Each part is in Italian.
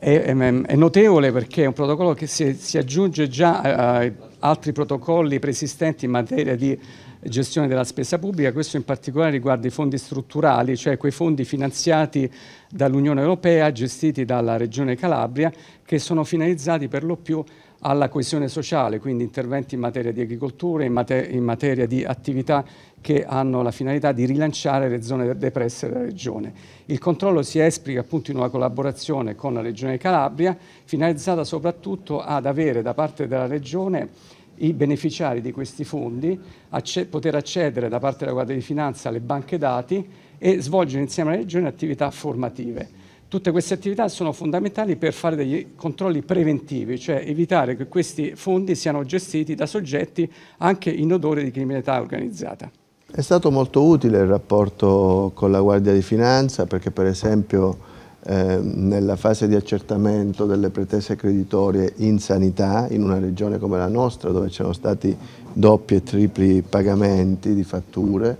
è, è, notevole perché è un protocollo che si, si aggiunge già a altri protocolli preesistenti in materia di gestione della spesa pubblica, questo in particolare riguarda i fondi strutturali, cioè quei fondi finanziati dall'Unione Europea, gestiti dalla Regione Calabria, che sono finalizzati per lo più alla coesione sociale, quindi interventi in materia di agricoltura, in, mater in materia di attività che hanno la finalità di rilanciare le zone depresse della Regione. Il controllo si esplica appunto in una collaborazione con la Regione Calabria, finalizzata soprattutto ad avere da parte della Regione i beneficiari di questi fondi, acce poter accedere da parte della Guardia di Finanza alle banche dati e svolgere insieme alla Regione attività formative. Tutte queste attività sono fondamentali per fare degli controlli preventivi, cioè evitare che questi fondi siano gestiti da soggetti anche in odore di criminalità organizzata. È stato molto utile il rapporto con la Guardia di Finanza perché per esempio eh, nella fase di accertamento delle pretese creditorie in sanità, in una regione come la nostra dove c'erano stati doppi e tripli pagamenti di fatture,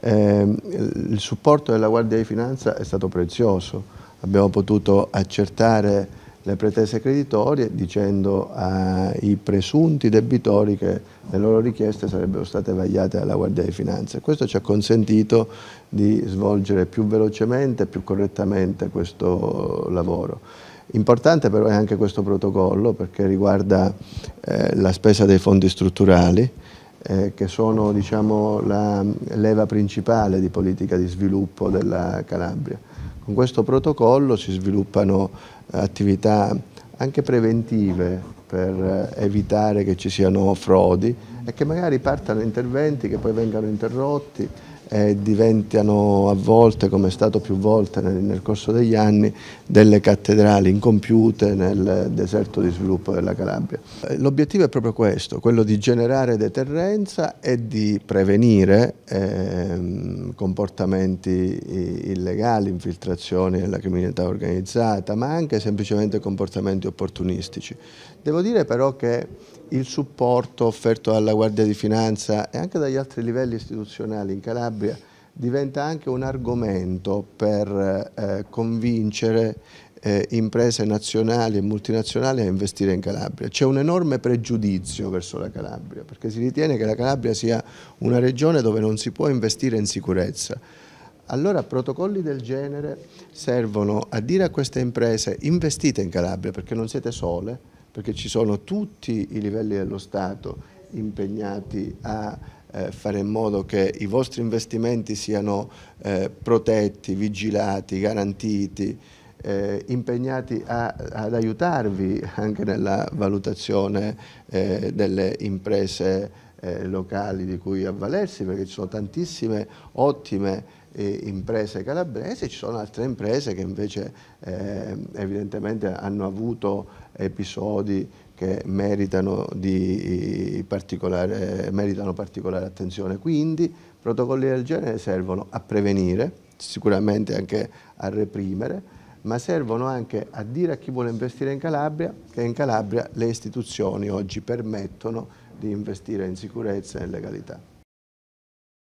eh, il supporto della Guardia di Finanza è stato prezioso abbiamo potuto accertare le pretese creditorie dicendo ai eh, presunti debitori che le loro richieste sarebbero state vagliate dalla Guardia di Finanza. Questo ci ha consentito di svolgere più velocemente e più correttamente questo lavoro. Importante però è anche questo protocollo perché riguarda eh, la spesa dei fondi strutturali eh, che sono diciamo, la leva principale di politica di sviluppo della Calabria. Con questo protocollo si sviluppano eh, attività anche preventive per eh, evitare che ci siano frodi e che magari partano interventi che poi vengano interrotti eh, diventano a volte, come è stato più volte nel, nel corso degli anni, delle cattedrali incompiute nel deserto di sviluppo della Calabria. L'obiettivo è proprio questo, quello di generare deterrenza e di prevenire eh, comportamenti illegali, infiltrazioni della criminalità organizzata, ma anche semplicemente comportamenti opportunistici. Devo dire però che il supporto offerto dalla Guardia di Finanza e anche dagli altri livelli istituzionali in Calabria diventa anche un argomento per eh, convincere eh, imprese nazionali e multinazionali a investire in Calabria. C'è un enorme pregiudizio verso la Calabria perché si ritiene che la Calabria sia una regione dove non si può investire in sicurezza. Allora protocolli del genere servono a dire a queste imprese investite in Calabria perché non siete sole, perché ci sono tutti i livelli dello Stato impegnati a eh, fare in modo che i vostri investimenti siano eh, protetti, vigilati, garantiti, eh, impegnati a, ad aiutarvi anche nella valutazione eh, delle imprese eh, locali di cui avvalersi, perché ci sono tantissime ottime eh, imprese calabresi, ci sono altre imprese che invece eh, evidentemente hanno avuto episodi che meritano, particolare, meritano particolare attenzione. Quindi protocolli del genere servono a prevenire, sicuramente anche a reprimere, ma servono anche a dire a chi vuole investire in Calabria che in Calabria le istituzioni oggi permettono di investire in sicurezza e in legalità.